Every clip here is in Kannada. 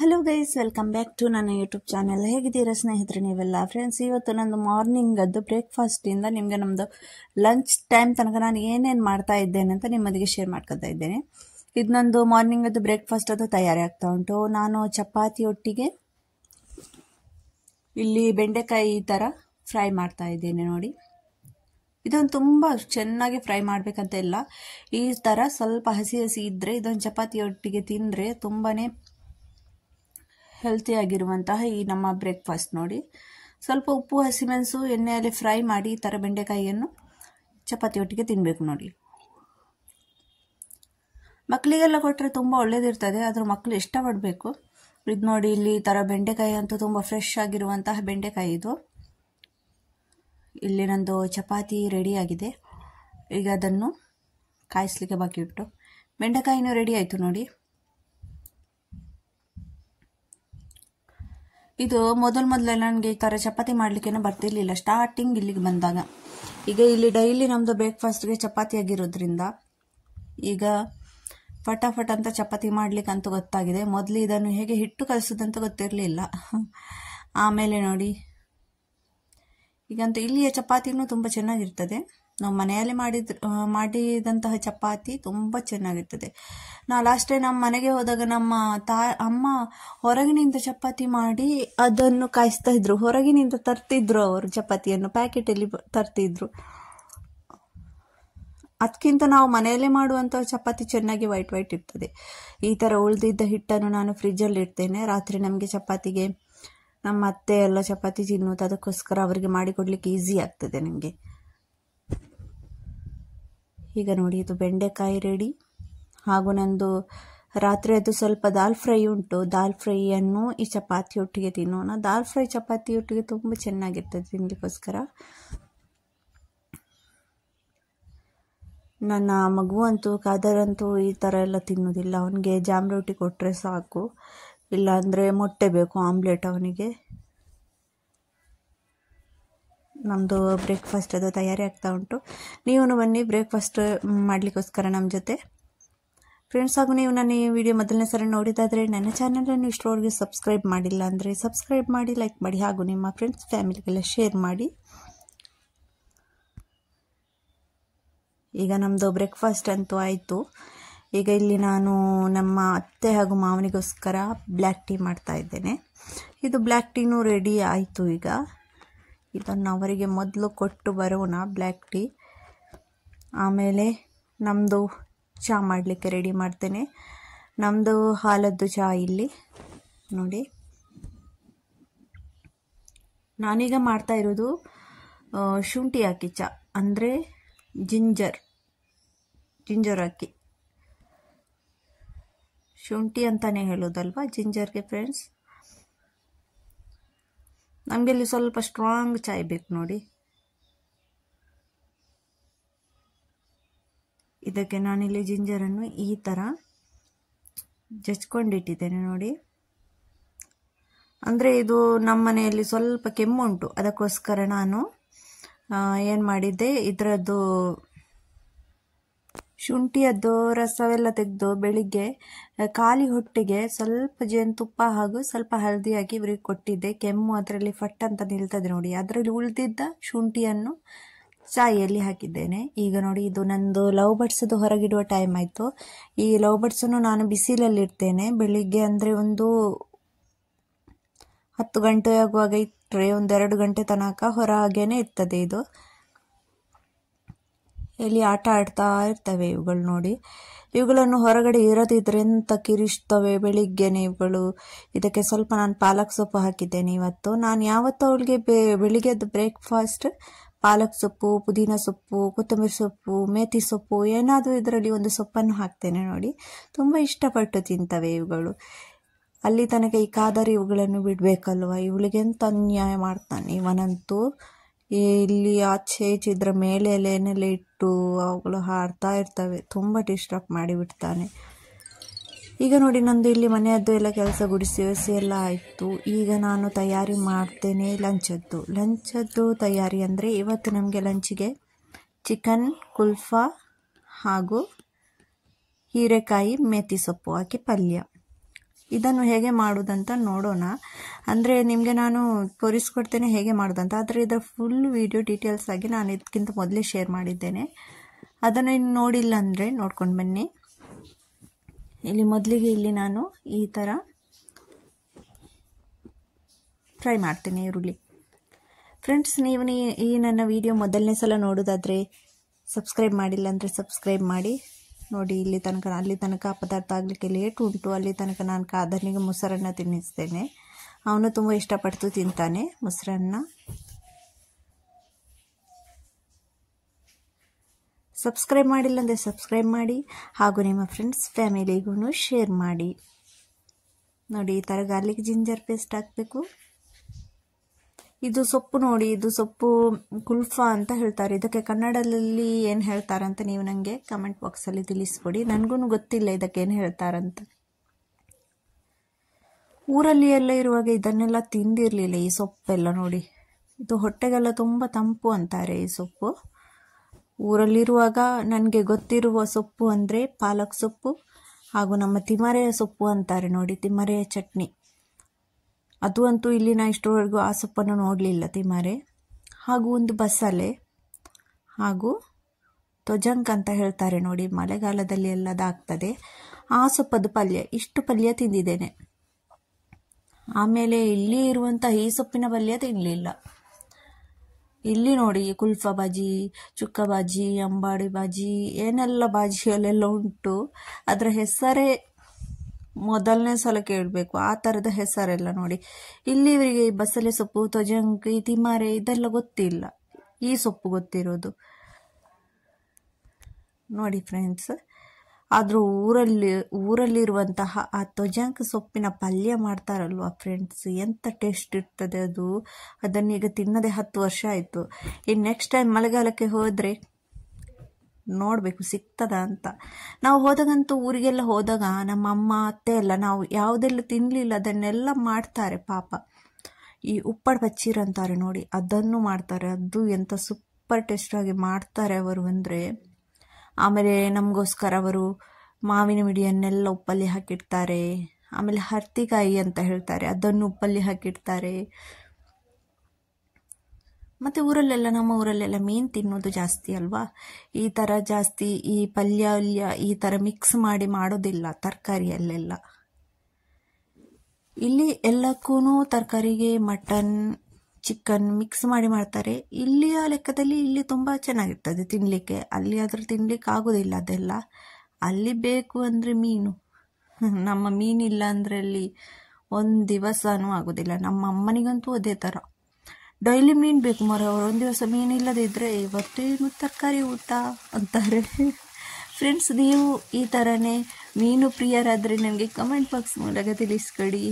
hello guys welcome back to ನನ್ನ ಯೂಟ್ಯೂಬ್ ಚಾನಲ್ ಹೇಗಿದ್ದೀರಾ ಸ್ನೇಹಿತರೆ ನೀವೆಲ್ಲ ಫ್ರೆಂಡ್ಸ್ ಇವತ್ತು ನಂದು ಮಾರ್ನಿಂಗದ್ದು ಬ್ರೇಕ್ಫಾಸ್ಟಿಂದ ನಿಮಗೆ ನಮ್ಮದು ಲಂಚ್ ಟೈಮ್ ತನಕ ನಾನು ಏನೇನು ಮಾಡ್ತಾ ಇದ್ದೇನೆ ಅಂತ ನಿಮ್ಮದಿಗೆ ಶೇರ್ ಮಾಡ್ಕೊತಾ ಇದ್ದೇನೆ ಇದು ನಂದು ಮಾರ್ನಿಂಗದ್ದು ಬ್ರೇಕ್ಫಾಸ್ಟ್ ಅದು ತಯಾರಿ ಆಗ್ತಾ ಉಂಟು ನಾನು ಚಪಾತಿ ಒಟ್ಟಿಗೆ ಇಲ್ಲಿ ಬೆಂಡೆಕಾಯಿ ಈ ಥರ ಫ್ರೈ ಮಾಡ್ತಾ ಇದ್ದೇನೆ ನೋಡಿ ಇದೊಂದು ತುಂಬ ಚೆನ್ನಾಗಿ ಫ್ರೈ ಮಾಡಬೇಕಂತ ಇಲ್ಲ ಈ ಥರ ಸ್ವಲ್ಪ ಹಸಿ ಹಸಿ ಇದ್ದರೆ ಇದೊಂದು ಚಪಾತಿ ಒಟ್ಟಿಗೆ ತಿಂದರೆ ತುಂಬಾ ಹೆಲ್ತಿಯಾಗಿರುವಂತಹ ಈ ನಮ್ಮ ಬ್ರೇಕ್ಫಾಸ್ಟ್ ನೋಡಿ ಸ್ವಲ್ಪ ಉಪ್ಪು ಹಸಿಮೆಣಸು ಎಣ್ಣೆಯಲ್ಲಿ ಫ್ರೈ ಮಾಡಿ ಈ ಥರ ಬೆಂಡೆಕಾಯಿಯನ್ನು ಚಪಾತಿಯೊಟ್ಟಿಗೆ ತಿನ್ನಬೇಕು ನೋಡಿ ಮಕ್ಕಳಿಗೆಲ್ಲ ಕೊಟ್ಟರೆ ತುಂಬ ಒಳ್ಳೇದಿರ್ತದೆ ಆದರೂ ಮಕ್ಕಳು ಇಷ್ಟಪಡಬೇಕು ಇದು ನೋಡಿ ಇಲ್ಲಿ ಈ ಥರ ಬೆಂಡೆಕಾಯಿ ಅಂತೂ ತುಂಬ ಫ್ರೆಶ್ ಆಗಿರುವಂತಹ ಬೆಂಡೆಕಾಯಿ ಇದು ಇಲ್ಲಿ ನಂದು ಚಪಾತಿ ರೆಡಿಯಾಗಿದೆ ಈಗ ಅದನ್ನು ಕಾಯಿಸ್ಲಿಕ್ಕೆ ಬಾಕಿ ಇಟ್ಟು ಬೆಂಡೆಕಾಯಿನೂ ರೆಡಿ ಆಯಿತು ನೋಡಿ ಇದು ಮೊದಲು ಮೊದಲೆಲ್ಲ ನನಗೆ ಈ ಥರ ಚಪಾತಿ ಮಾಡಲಿಕ್ಕೇನೋ ಬರ್ತಿರ್ಲಿಲ್ಲ ಸ್ಟಾರ್ಟಿಂಗ್ ಇಲ್ಲಿಗೆ ಬಂದಾಗ ಈಗ ಇಲ್ಲಿ ಡೈಲಿ ನಮ್ಮದು ಬ್ರೇಕ್ಫಾಸ್ಟ್ಗೆ ಚಪಾತಿ ಆಗಿರೋದ್ರಿಂದ ಈಗ ಫಟಾಫಟ್ ಅಂತ ಚಪಾತಿ ಮಾಡ್ಲಿಕ್ಕೆ ಅಂತೂ ಗೊತ್ತಾಗಿದೆ ಮೊದಲು ಇದನ್ನು ಹೇಗೆ ಹಿಟ್ಟು ಕಲಿಸೋದಂತ ಗೊತ್ತಿರಲಿಲ್ಲ ಆಮೇಲೆ ನೋಡಿ ಈಗಂತೂ ಇಲ್ಲಿಯ ಚಪಾತಿನೂ ತುಂಬ ಚೆನ್ನಾಗಿರ್ತದೆ ನಾವು ಮನೆಯಲ್ಲಿ ಮಾಡಿದ ಮಾಡಿದಂತಹ ಚಪಾತಿ ತುಂಬ ಚೆನ್ನಾಗಿರ್ತದೆ ನಾವು ಲಾಸ್ಟೇ ಟೈಮ್ ನಮ್ಮ ಮನೆಗೆ ಹೋದಾಗ ನಮ್ಮ ತಾ ಅಮ್ಮ ಹೊರಗಿನಿಂದ ಚಪಾತಿ ಮಾಡಿ ಅದನ್ನು ಕಾಯಿಸ್ತಾ ಇದ್ರು ಹೊರಗಿನಿಂದ ತರ್ತಿದ್ರು ಅವರು ಚಪಾತಿಯನ್ನು ಪ್ಯಾಕೆಟಲ್ಲಿ ತರ್ತಿದ್ರು ಅದಕ್ಕಿಂತ ನಾವು ಮನೆಯಲ್ಲೇ ಮಾಡುವಂಥ ಚಪಾತಿ ಚೆನ್ನಾಗಿ ವೈಟ್ ವೈಟ್ ಇರ್ತದೆ ಈ ಥರ ಉಳಿದಿದ್ದ ಹಿಟ್ಟನ್ನು ನಾನು ಫ್ರಿಜ್ಜಲ್ಲಿ ಇಡ್ತೇನೆ ರಾತ್ರಿ ನಮಗೆ ಚಪಾತಿಗೆ ನಮ್ಮ ಅತ್ತೆ ಎಲ್ಲ ಚಪಾತಿ ತಿನ್ನುವುದು ಅದಕ್ಕೋಸ್ಕರ ಅವರಿಗೆ ಮಾಡಿಕೊಡ್ಲಿಕ್ಕೆ ಈಸಿ ಆಗ್ತದೆ ನನಗೆ ಈಗ ನೋಡಿ ಇದು ಬೆಂಡೆಕಾಯಿ ರೆಡಿ ಹಾಗೂ ನಂದು ರಾತ್ರಿ ಅದು ಸ್ವಲ್ಪ ದಾಲ್ ಫ್ರೈ ಉಂಟು ದಾಲ್ ಫ್ರೈಯನ್ನು ಈ ಚಪಾತಿ ಒಟ್ಟಿಗೆ ತಿನ್ನೋಣ ದಾಲ್ ಫ್ರೈ ಚಪಾತಿ ಒಟ್ಟಿಗೆ ತುಂಬ ಚೆನ್ನಾಗಿರ್ತದೆ ತಿನ್ನಲಿಕ್ಕೋಸ್ಕರ ನನ್ನ ಮಗು ಅಂತೂ ಕಾದರಂತೂ ಈ ಥರ ಎಲ್ಲ ತಿನ್ನೋದಿಲ್ಲ ಅವನಿಗೆ ಜಾಮ್ ರೊಟ್ಟಿ ಕೊಟ್ಟರೆ ಸಾಕು ಇಲ್ಲಾಂದರೆ ಮೊಟ್ಟೆ ಬೇಕು ಆಮ್ಲೆಟ್ ಅವನಿಗೆ ನಮ್ಮದು ಬ್ರೇಕ್ಫಾಸ್ಟ್ ಅದು ತಯಾರಿ ಆಗ್ತಾ ಉಂಟು ನೀವು ಬನ್ನಿ ಬ್ರೇಕ್ಫಾಸ್ಟ್ ಮಾಡಲಿಕ್ಕೋಸ್ಕರ ನಮ್ಮ ಜೊತೆ ಫ್ರೆಂಡ್ಸ್ ಹಾಗೂ ನೀವು ನಾನು ಈ ವಿಡಿಯೋ ಮೊದಲನೇ ಸಲ ನೋಡಿದಾದರೆ ನನ್ನ ಚಾನಲನ್ನು ಇಷ್ಟರವರೆಗೆ ಸಬ್ಸ್ಕ್ರೈಬ್ ಮಾಡಿಲ್ಲ ಅಂದರೆ ಸಬ್ಸ್ಕ್ರೈಬ್ ಮಾಡಿ ಲೈಕ್ ಮಾಡಿ ಹಾಗೂ ನಿಮ್ಮ ಫ್ರೆಂಡ್ಸ್ ಫ್ಯಾಮಿಲಿಗೆಲ್ಲ ಶೇರ್ ಮಾಡಿ ಈಗ ನಮ್ಮದು ಬ್ರೇಕ್ಫಾಸ್ಟ್ ಅಂತೂ ಆಯಿತು ಈಗ ಇಲ್ಲಿ ನಾನು ನಮ್ಮ ಅತ್ತೆ ಹಾಗೂ ಮಾವನಿಗೋಸ್ಕರ ಬ್ಲ್ಯಾಕ್ ಟೀ ಮಾಡ್ತಾ ಇದ್ದೇನೆ ಇದು ಬ್ಲ್ಯಾಕ್ ಟೀನೂ ರೆಡಿ ಆಯಿತು ಈಗ ಇದನ್ನು ಅವರಿಗೆ ಮೊದಲು ಕೊಟ್ಟು ಬರೋಣ ಬ್ಲ್ಯಾಕ್ ಟೀ ಆಮೇಲೆ ನಮ್ಮದು ಚಹಾ ಮಾಡಲಿಕ್ಕೆ ರೆಡಿ ಮಾಡ್ತೇನೆ ನಮ್ಮದು ಹಾಲದ್ದು ಚಹಾ ಇಲ್ಲಿ ನೋಡಿ ನಾನೀಗ ಮಾಡ್ತಾ ಇರೋದು ಶುಂಠಿ ಹಾಕಿ ಚಹಾ ಅಂದರೆ ಜಿಂಜರ್ ಜಿಂಜರ್ ಅಕ್ಕಿ ಶುಂಠಿ ಅಂತಲೇ ಹೇಳೋದಲ್ವಾ ಜಿಂಜರ್ಗೆ ಫ್ರೆಂಡ್ಸ್ ನಮಗೆ ಇಲ್ಲಿ ಸ್ವಲ್ಪ ಸ್ಟ್ರಾಂಗ್ ಚಾಯ್ ಬೇಕು ನೋಡಿ ಇದಕ್ಕೆ ನಾನಿಲ್ಲಿ ಜಿಂಜರನ್ನು ಈ ಥರ ಜಚ್ಕೊಂಡಿಟ್ಟಿದ್ದೇನೆ ನೋಡಿ ಅಂದರೆ ಇದು ನಮ್ಮ ಮನೆಯಲ್ಲಿ ಸ್ವಲ್ಪ ಕೆಮ್ಮು ಉಂಟು ಅದಕ್ಕೋಸ್ಕರ ನಾನು ಏನು ಮಾಡಿದ್ದೆ ಇದರದ್ದು ಶುಂಠಿಯದ್ದು ರಸವೆಲ್ಲ ತೆಗೆದು ಬೆಳಿಗ್ಗೆ ಖಾಲಿ ಹೊಟ್ಟೆಗೆ ಸ್ವಲ್ಪ ಜೇನುತುಪ್ಪ ಹಾಗೂ ಸ್ವಲ್ಪ ಹಳದಿ ಹಾಕಿ ಇವ್ರಿಗೆ ಕೊಟ್ಟಿದ್ದೆ ಕೆಮ್ಮು ಅದರಲ್ಲಿ ಫಟ್ ಅಂತ ನಿಲ್ತದೆ ನೋಡಿ ಅದರಲ್ಲಿ ಉಳಿದಿದ್ದ ಶುಂಠಿಯನ್ನು ಚಾಯಿಯಲ್ಲಿ ಹಾಕಿದ್ದೇನೆ ಈಗ ನೋಡಿ ಇದು ನಂದು ಲವ್ ಬಡ್ಸದು ಹೊರಗಿಡುವ ಟೈಮ್ ಆಯಿತು ಈ ಲವ್ ಬಡ್ಸನ್ನು ನಾನು ಬಿಸಿಲಲ್ಲಿ ಇಡ್ತೇನೆ ಬೆಳಿಗ್ಗೆ ಅಂದರೆ ಒಂದು ಹತ್ತು ಗಂಟೆ ಆಗುವಾಗ ಇಟ್ಟರೆ ಒಂದೆರಡು ಗಂಟೆ ತನಕ ಹೊರಗೇನೆ ಇರ್ತದೆ ಇದು ಎಲ್ಲಿ ಆಟ ಆಡ್ತಾ ಇರ್ತವೆ ಇವುಗಳು ನೋಡಿ ಇವುಗಳನ್ನು ಹೊರಗಡೆ ಎಂತ ಕಿರಿಸ್ತವೆ ಬೆಳಿಗ್ಗೆನೆ ಇವುಗಳು ಇದಕ್ಕೆ ಸ್ವಲ್ಪ ನಾನು ಪಾಲಕ್ ಸೊಪ್ಪು ಹಾಕಿದ್ದೇನೆ ಇವತ್ತು ನಾನು ಯಾವತ್ತು ಅವಳಿಗೆ ಬೆಳಿಗ್ಗೆದ್ದು ಬ್ರೇಕ್ಫಾಸ್ಟ್ ಪಾಲಕ್ ಸೊಪ್ಪು ಪುದೀನ ಸೊಪ್ಪು ಕೊತ್ತಂಬರಿ ಸೊಪ್ಪು ಮೇತಿ ಸೊಪ್ಪು ಏನಾದರೂ ಇದರಲ್ಲಿ ಒಂದು ಸೊಪ್ಪನ್ನು ಹಾಕ್ತೇನೆ ನೋಡಿ ತುಂಬ ಇಷ್ಟಪಟ್ಟು ತಿಂತವೆ ಇವುಗಳು ಅಲ್ಲಿ ತನಕ ಈ ಕಾದರಿ ಇವುಗಳನ್ನು ಬಿಡಬೇಕಲ್ವ ಇವಳಿಗೆಂತ ಅನ್ಯಾಯ ಮಾಡ್ತಾನೆ ಇವನಂತೂ ಇಲ್ಲಿ ಆಚೆ ಈಚೆ ಇದರ ಮೇಲೆ ಎಲೆನೆಲ್ಲ ಇಟ್ಟು ಅವುಗಳು ಹಾರ್ತಾ ಇರ್ತವೆ ತುಂಬ ಡಿಸ್ಟ್ರಾಕ್ಟ್ ಮಾಡಿಬಿಡ್ತಾನೆ ಈಗ ನೋಡಿ ನಂದು ಇಲ್ಲಿ ಮನೆಯದ್ದು ಎಲ್ಲ ಕೆಲಸ ಗುಡಿಸಿ ಒಸಿ ಎಲ್ಲ ಆಯಿತು ಈಗ ನಾನು ತಯಾರಿ ಮಾಡ್ತೇನೆ ಲಂಚದ್ದು ಲಂಚದ್ದು ತಯಾರಿ ಅಂದರೆ ಇವತ್ತು ನಮಗೆ ಲಂಚಿಗೆ ಚಿಕನ್ ಕುಲ್ಫಾ ಹಾಗೂ ಹೀರೆಕಾಯಿ ಮೆಥಿ ಸೊಪ್ಪು ಹಾಕಿ ಪಲ್ಯ ಇದನ್ನು ಹೇಗೆ ಮಾಡೋದಂತ ನೋಡೋಣ ಅಂದರೆ ನಿಮಗೆ ನಾನು ತೋರಿಸ್ಕೊಡ್ತೇನೆ ಹೇಗೆ ಮಾಡೋದಂತ ಆದರೆ ಇದರ ಫುಲ್ ವಿಡಿಯೋ ಡೀಟೇಲ್ಸ್ ಆಗಿ ನಾನು ಇದಕ್ಕಿಂತ ಮೊದಲೇ ಶೇರ್ ಮಾಡಿದ್ದೇನೆ ಅದನ್ನು ಇನ್ನು ನೋಡಿಲ್ಲ ಅಂದರೆ ನೋಡ್ಕೊಂಡು ಬನ್ನಿ ಇಲ್ಲಿ ಮೊದಲಿಗೆ ಇಲ್ಲಿ ನಾನು ಈ ಥರ ಫ್ರೈ ಮಾಡ್ತೀನಿ ಈರುಳ್ಳಿ ಫ್ರೆಂಡ್ಸ್ ನೀವು ಈ ನನ್ನ ವಿಡಿಯೋ ಮೊದಲನೇ ಸಲ ನೋಡೋದಾದರೆ ಸಬ್ಸ್ಕ್ರೈಬ್ ಮಾಡಿಲ್ಲ ಅಂದರೆ ಸಬ್ಸ್ಕ್ರೈಬ್ ಮಾಡಿ ನೋಡಿ ಇಲ್ಲಿ ತನಕ ಅಲ್ಲಿ ತನಕ ಪದಾರ್ಥ ಆಗಲಿಕ್ಕೆ ಲೇಟ್ ಉಂಟು ಅಲ್ಲಿ ತನಕ ನಾನು ಕಾದನಿಗೆ ಮೊಸರನ್ನ ತಿನ್ನಿಸ್ತೇನೆ ಅವನು ತುಂಬ ಇಷ್ಟಪಟ್ಟು ತಿಂತಾನೆ ಮೊಸರನ್ನ ಸಬ್ಸ್ಕ್ರೈಬ್ ಮಾಡಿಲ್ಲ ಅಂದರೆ ಸಬ್ಸ್ಕ್ರೈಬ್ ಮಾಡಿ ಹಾಗೂ ನಿಮ್ಮ ಫ್ರೆಂಡ್ಸ್ ಫ್ಯಾಮಿಲಿಗೂ ಶೇರ್ ಮಾಡಿ ನೋಡಿ ಈ ಥರ ಗಾರ್ಲಿಕ್ ಜಿಂಜರ್ ಪೇಸ್ಟ್ ಹಾಕಬೇಕು ಇದು ಸೊಪ್ಪು ನೋಡಿ ಇದು ಸೊಪ್ಪು ಕುಲ್ಫಾ ಅಂತ ಹೇಳ್ತಾರೆ ಇದಕ್ಕೆ ಕನ್ನಡದಲ್ಲಿ ಏನು ಹೇಳ್ತಾರಂತ ನೀವು ನನಗೆ ಕಮೆಂಟ್ ಬಾಕ್ಸಲ್ಲಿ ತಿಳಿಸ್ಬಿಡಿ ನನಗೂ ಗೊತ್ತಿಲ್ಲ ಇದಕ್ಕೆ ಏನು ಹೇಳ್ತಾರಂತ ಊರಲ್ಲಿ ಎಲ್ಲ ಇರುವಾಗ ಇದನ್ನೆಲ್ಲ ತಿಂದಿರಲಿಲ್ಲ ಈ ಸೊಪ್ಪೆಲ್ಲ ನೋಡಿ ಇದು ಹೊಟ್ಟೆಗೆಲ್ಲ ತುಂಬ ತಂಪು ಅಂತಾರೆ ಈ ಸೊಪ್ಪು ಊರಲ್ಲಿರುವಾಗ ನನಗೆ ಗೊತ್ತಿರುವ ಸೊಪ್ಪು ಅಂದರೆ ಪಾಲಕ್ ಸೊಪ್ಪು ಹಾಗೂ ನಮ್ಮ ತಿಮರೆಯ ಸೊಪ್ಪು ಅಂತಾರೆ ನೋಡಿ ತಿಮರೆಯ ಚಟ್ನಿ ಅದು ಅಂತೂ ಇಲ್ಲಿ ನಾ ಇಷ್ಟರವರೆಗೂ ಆ ಸೊಪ್ಪನ್ನು ನೋಡಲಿಲ್ಲ ತಿಮಾರೆ ಹಾಗೂ ಒಂದು ಬಸಳೆ ಹಾಗೂ ತೊಜಂಕ್ ಅಂತ ಹೇಳ್ತಾರೆ ನೋಡಿ ಮಳೆಗಾಲದಲ್ಲಿ ಎಲ್ಲದಾಗ್ತದೆ ಆ ಸೊಪ್ಪದ ಪಲ್ಯ ಇಷ್ಟು ಪಲ್ಯ ತಿಂದಿದ್ದೇನೆ ಆಮೇಲೆ ಇಲ್ಲಿ ಇರುವಂಥ ಈ ಸೊಪ್ಪಿನ ಪಲ್ಯ ತಿನ್ನಲಿಲ್ಲ ಇಲ್ಲಿ ನೋಡಿ ಕುಲ್ಫಾ ಬಾಜಿ ಚುಕ್ಕ ಬಾಜಿ ಅಂಬಾಡಿ ಬಾಜಿ ಏನೆಲ್ಲ ಬಾಜಿಯಲ್ಲೆಲ್ಲ ಉಂಟು ಅದರ ಹೆಸರೇ ಮೊದಲನೇ ಸಲ ಕೇಳಬೇಕು ಆ ಥರದ ಹೆಸರೆಲ್ಲ ನೋಡಿ ಇಲ್ಲಿವರಿಗೆ ಈ ಬಸಳೆ ಸೊಪ್ಪು ತ್ವಜಾಂಕಿ ತಿಮಾರೆ ಇದೆಲ್ಲ ಗೊತ್ತಿಲ್ಲ ಈ ಸೊಪ್ಪು ಗೊತ್ತಿರೋದು ನೋಡಿ ಫ್ರೆಂಡ್ಸ್ ಆದರೂ ಊರಲ್ಲಿ ಊರಲ್ಲಿರುವಂತಹ ಆ ತೊಜಂಕ್ ಸೊಪ್ಪಿನ ಪಲ್ಯ ಮಾಡ್ತಾರಲ್ವ ಫ್ರೆಂಡ್ಸ್ ಎಂಥ ಟೇಸ್ಟ್ ಇರ್ತದೆ ಅದು ಅದನ್ನೀಗ ತಿನ್ನದೆ ಹತ್ತು ವರ್ಷ ಆಯಿತು ಇನ್ನು ನೆಕ್ಸ್ಟ್ ಟೈಮ್ ಮಳೆಗಾಲಕ್ಕೆ ಹೋದರೆ ನೋಡಬೇಕು ಸಿಗ್ತದ ಅಂತ ನಾವು ಹೋದಾಗಂತೂ ಊರಿಗೆಲ್ಲ ಹೋದಾಗ ನಮ್ಮ ಅಮ್ಮ ಅತ್ತೆ ಎಲ್ಲ ನಾವು ಯಾವುದೆಲ್ಲ ತಿನ್ನಲಿಲ್ಲ ಅದನ್ನೆಲ್ಲ ಮಾಡ್ತಾರೆ ಪಾಪ ಈ ಉಪ್ಪಡ್ ಬಚ್ಚೀರ್ ಅಂತಾರೆ ನೋಡಿ ಅದನ್ನು ಮಾಡ್ತಾರೆ ಅದು ಎಂಥ ಸೂಪರ್ ಟೇಸ್ಟಾಗಿ ಮಾಡ್ತಾರೆ ಅವರು ಅಂದರೆ ಆಮೇಲೆ ನಮಗೋಸ್ಕರ ಅವರು ಮಾವಿನ ಮಿಡಿಯನ್ನೆಲ್ಲ ಉಪ್ಪಲ್ಲಿ ಹಾಕಿಡ್ತಾರೆ ಆಮೇಲೆ ಹರ್ತಿಕಾಯಿ ಅಂತ ಹೇಳ್ತಾರೆ ಅದನ್ನು ಉಪ್ಪಲ್ಲಿ ಹಾಕಿಡ್ತಾರೆ ಮತ್ತು ಊರಲ್ಲೆಲ್ಲ ನಮ್ಮ ಊರಲ್ಲೆಲ್ಲ ಮೀನು ತಿನ್ನೋದು ಜಾಸ್ತಿ ಅಲ್ವಾ ಈ ಥರ ಜಾಸ್ತಿ ಈ ಪಲ್ಯ ಅಲ್ಯ ಈ ಥರ ಮಿಕ್ಸ್ ಮಾಡಿ ಮಾಡೋದಿಲ್ಲ ತರಕಾರಿಯಲ್ಲೆಲ್ಲ ಇಲ್ಲಿ ಎಲ್ಲಕ್ಕೂ ತರಕಾರಿಗೆ ಮಟನ್ ಚಿಕನ್ ಮಿಕ್ಸ್ ಮಾಡಿ ಮಾಡ್ತಾರೆ ಇಲ್ಲಿಯ ಲೆಕ್ಕದಲ್ಲಿ ಇಲ್ಲಿ ತುಂಬ ಚೆನ್ನಾಗಿರ್ತದೆ ತಿನ್ನಲಿಕ್ಕೆ ಅಲ್ಲಿ ಆದರೂ ತಿನ್ಲಿಕ್ಕೆ ಆಗೋದಿಲ್ಲ ಅದೆಲ್ಲ ಅಲ್ಲಿ ಬೇಕು ಅಂದರೆ ಮೀನು ನಮ್ಮ ಮೀನಿಲ್ಲ ಅಂದರೆ ಅಲ್ಲಿ ಒಂದು ದಿವಸನೂ ಆಗೋದಿಲ್ಲ ನಮ್ಮ ಅಮ್ಮನಿಗಂತೂ ಅದೇ ಥರ ಡೈಲಿ ಮೀನು ಬೇಕು ಅವ್ರು ಒಂದು ದಿವಸ ಮೀನು ಇಲ್ಲದಿದ್ದರೆ ಇವತ್ತೇನು ತರಕಾರಿ ಊಟ ಅಂತಾರೆ ಫ್ರೆಂಡ್ಸ್ ನೀವು ಈ ಥರನೇ ಮೀನು ಪ್ರಿಯರಾದರೆ ನನಗೆ ಕಮೆಂಟ್ ಬಾಕ್ಸ್ ಮೂಲಕ ತಿಳಿಸ್ಕೊಡಿ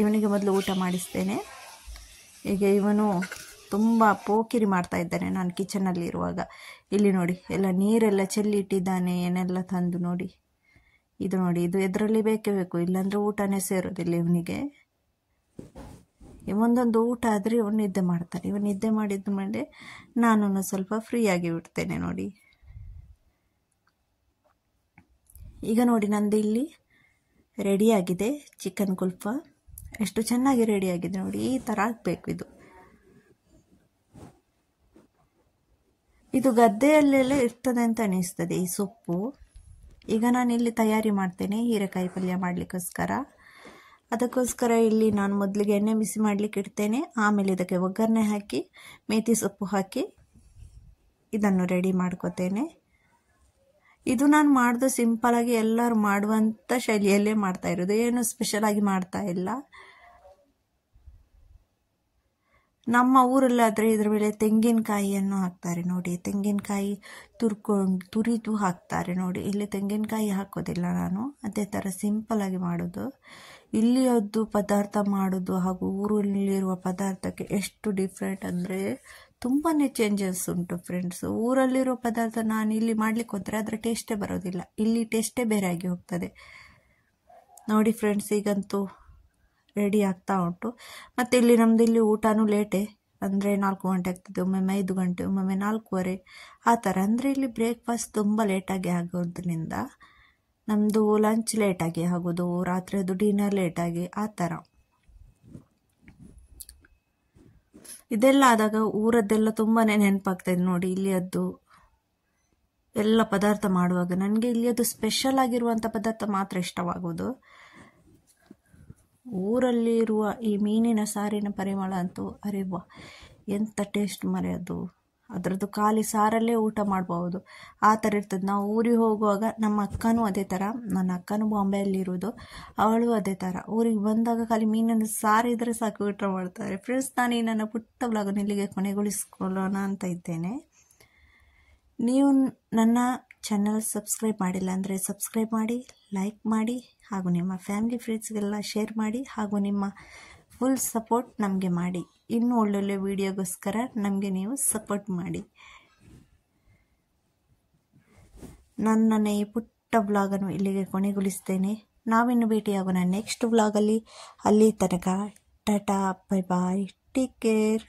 ಇವನಿಗೆ ಮೊದಲು ಊಟ ಮಾಡಿಸ್ತೇನೆ ಈಗ ಇವನು ತುಂಬ ಪೋಕಿರಿ ಮಾಡ್ತಾ ಇದ್ದಾನೆ ನಾನು ಕಿಚನಲ್ಲಿ ಇರುವಾಗ ಇಲ್ಲಿ ನೋಡಿ ಎಲ್ಲ ನೀರೆಲ್ಲ ಚೆಲ್ಲಿ ಇಟ್ಟಿದ್ದಾನೆ ಏನೆಲ್ಲ ತಂದು ನೋಡಿ ಇದು ನೋಡಿ ಇದು ಎದರಲ್ಲಿ ಬೇಕೇ ಬೇಕು ಇಲ್ಲಾಂದರೆ ಊಟನೇ ಸೇರೋದಿಲ್ಲ ಇವನಿಗೆ ಒಂದೊಂದು ಊಟ ಆದರೆ ಇವನು ನಿದ್ದೆ ಮಾಡ್ತಾನೆ ಇವನು ನಿದ್ದೆ ಮಾಡಿದ ಮೇಲೆ ನಾನು ಸ್ವಲ್ಪ ಫ್ರೀ ಆಗಿ ಬಿಡ್ತೇನೆ ನೋಡಿ ಈಗ ನೋಡಿ ನಂದು ಇಲ್ಲಿ ರೆಡಿಯಾಗಿದೆ ಚಿಕನ್ ಕುಲ್ಫ ಎಷ್ಟು ಚೆನ್ನಾಗಿ ರೆಡಿಯಾಗಿದೆ ನೋಡಿ ಈ ಥರ ಆಗಬೇಕು ಇದು ಇದು ಗದ್ದೆಯಲ್ಲೆಲ್ಲ ಇರ್ತದೆ ಅಂತ ಅನಿಸ್ತದೆ ಈ ಸೊಪ್ಪು ಈಗ ನಾನು ಇಲ್ಲಿ ತಯಾರಿ ಮಾಡ್ತೇನೆ ಹೀರೆಕಾಯಿ ಪಲ್ಯ ಮಾಡಲಿಕ್ಕೋಸ್ಕರ ಅದಕ್ಕೋಸ್ಕರ ಇಲ್ಲಿ ನಾನು ಮೊದಲಿಗೆ ಎಣ್ಣೆ ಬಿಸಿ ಮಾಡಲಿಕ್ಕೆ ಇಡ್ತೇನೆ ಆಮೇಲೆ ಇದಕ್ಕೆ ಒಗ್ಗರಣೆ ಹಾಕಿ ಮೇಥಿ ಸೊಪ್ಪು ಹಾಕಿ ಇದನ್ನು ರೆಡಿ ಮಾಡ್ಕೋತೇನೆ ಇದು ನಾನು ಮಾಡೋದು ಆಗಿ ಎಲ್ಲರೂ ಮಾಡುವಂಥ ಶೈಲಿಯಲ್ಲೇ ಮಾಡ್ತಾ ಇರೋದು ಏನು ಸ್ಪೆಷಲಾಗಿ ಮಾಡ್ತಾ ಇಲ್ಲ ನಮ್ಮ ಊರಲ್ಲಾದರೆ ಇದ್ರ ಮೇಲೆ ತೆಂಗಿನಕಾಯಿಯನ್ನು ಹಾಕ್ತಾರೆ ನೋಡಿ ತೆಂಗಿನಕಾಯಿ ತುರ್ಕೊಂಡು ತುರಿದು ಹಾಕ್ತಾರೆ ನೋಡಿ ಇಲ್ಲಿ ತೆಂಗಿನಕಾಯಿ ಹಾಕೋದಿಲ್ಲ ನಾನು ಅದೇ ಥರ ಸಿಂಪಲಾಗಿ ಮಾಡೋದು ಇಲ್ಲಿಯದ್ದು ಪದಾರ್ಥ ಮಾಡೋದು ಹಾಗೂ ಊರಲ್ಲಿರುವ ಪದಾರ್ಥಕ್ಕೆ ಎಷ್ಟು ಡಿಫ್ರೆಂಟ್ ಅಂದರೆ ತುಂಬಾ ಚೇಂಜಸ್ ಉಂಟು ಫ್ರೆಂಡ್ಸ್ ಊರಲ್ಲಿರೋ ಪದಾರ್ಥ ನಾನು ಇಲ್ಲಿ ಮಾಡಲಿಕ್ಕೆ ಹೋದರೆ ಅದರ ಟೇಸ್ಟೇ ಬರೋದಿಲ್ಲ ಇಲ್ಲಿ ಟೇಸ್ಟೇ ಬೇರೆ ಆಗಿ ಹೋಗ್ತದೆ ನೋಡಿ ಫ್ರೆಂಡ್ಸ್ ಈಗಂತೂ ರೆಡಿ ಆಗ್ತಾ ಉಂಟು ಮತ್ತು ಇಲ್ಲಿ ನಮ್ಮದು ಇಲ್ಲಿ ಊಟನೂ ಲೇಟೇ ಅಂದರೆ ನಾಲ್ಕು ಗಂಟೆ ಆಗ್ತದೆ ಒಮ್ಮೊಮ್ಮೆ ಐದು ಗಂಟೆ ಒಮ್ಮೊಮ್ಮೆ ನಾಲ್ಕೂವರೆ ಆ ಥರ ಅಂದರೆ ಇಲ್ಲಿ ಬ್ರೇಕ್ಫಾಸ್ಟ್ ತುಂಬ ಲೇಟಾಗಿ ಆಗೋದ್ರಿಂದ ನಮ್ಮದು ಲಂಚ್ ಲೇಟಾಗಿ ಆಗೋದು ರಾತ್ರಿದು ಡಿನ್ನರ್ ಲೇಟಾಗಿ ಆ ಥರ ಇದೆಲ್ಲ ಆದಾಗ ಊರದ್ದೆಲ್ಲ ತುಂಬಾ ನೆನಪಾಗ್ತದೆ ನೋಡಿ ಇಲ್ಲಿಯದ್ದು ಎಲ್ಲ ಪದಾರ್ಥ ಮಾಡುವಾಗ ನನಗೆ ಇಲ್ಲಿಯದು ಸ್ಪೆಷಲ್ ಆಗಿರುವಂಥ ಪದಾರ್ಥ ಮಾತ್ರ ಇಷ್ಟವಾಗೋದು ಊರಲ್ಲಿರುವ ಈ ಮೀನಿನ ಸಾರಿನ ಪರಿಮಳ ಅಂತೂ ಅರಿವ ಎಂಥ ಟೇಸ್ಟ್ ಮರೆಯೋದು ಅದರದ್ದು ಖಾಲಿ ಸಾರಲ್ಲೇ ಊಟ ಮಾಡ್ಬೋದು ಆ ಥರ ಇರ್ತದೆ ನಾವು ಊರಿಗೆ ಹೋಗುವಾಗ ನಮ್ಮ ಅಕ್ಕನೂ ಅದೇ ಥರ ನನ್ನ ಅಕ್ಕನೂ ಬಾಂಬೆಯಲ್ಲಿರೋದು ಅವಳು ಅದೇ ಥರ ಊರಿಗೆ ಬಂದಾಗ ಖಾಲಿ ಮೀನನ್ನು ಸಾರಿದ್ರೆ ಸಾಕು ಊಟ ಮಾಡ್ತಾರೆ ಫ್ರೆಂಡ್ಸ್ ನಾನು ಈ ನನ್ನ ಪುಟ್ಟ ಬ್ಲಾಗನ್ನು ಇಲ್ಲಿಗೆ ಕೊನೆಗೊಳಿಸ್ಕೊಳ್ಳೋಣ ಅಂತ ಇದ್ದೇನೆ ನೀವು ನನ್ನ ಚಾನಲ್ ಸಬ್ಸ್ಕ್ರೈಬ್ ಮಾಡಿಲ್ಲ ಅಂದರೆ ಸಬ್ಸ್ಕ್ರೈಬ್ ಮಾಡಿ ಲೈಕ್ ಮಾಡಿ ಹಾಗೂ ನಿಮ್ಮ ಫ್ಯಾಮಿಲಿ ಫ್ರೆಂಡ್ಸ್ಗೆಲ್ಲ ಶೇರ್ ಮಾಡಿ ಹಾಗೂ ನಿಮ್ಮ ಫುಲ್ ಸಪೋರ್ಟ್ ನಮಗೆ ಮಾಡಿ ಇನ್ನೂ ಒಳ್ಳೊಳ್ಳೆ ವೀಡಿಯೋಗೋಸ್ಕರ ನಮಗೆ ನೀವು ಸಪೋರ್ಟ್ ಮಾಡಿ ನನ್ನ ಈ ಪುಟ್ಟ ಬ್ಲಾಗನ್ನು ಇಲ್ಲಿಗೆ ಕೊನೆಗೊಳಿಸ್ತೇನೆ ನಾವಿನ್ನು ಭೇಟಿಯಾಗೋಣ ನೆಕ್ಸ್ಟ್ ಬ್ಲಾಗಲ್ಲಿ ಅಲ್ಲಿ ತನಕ tata bye bye take care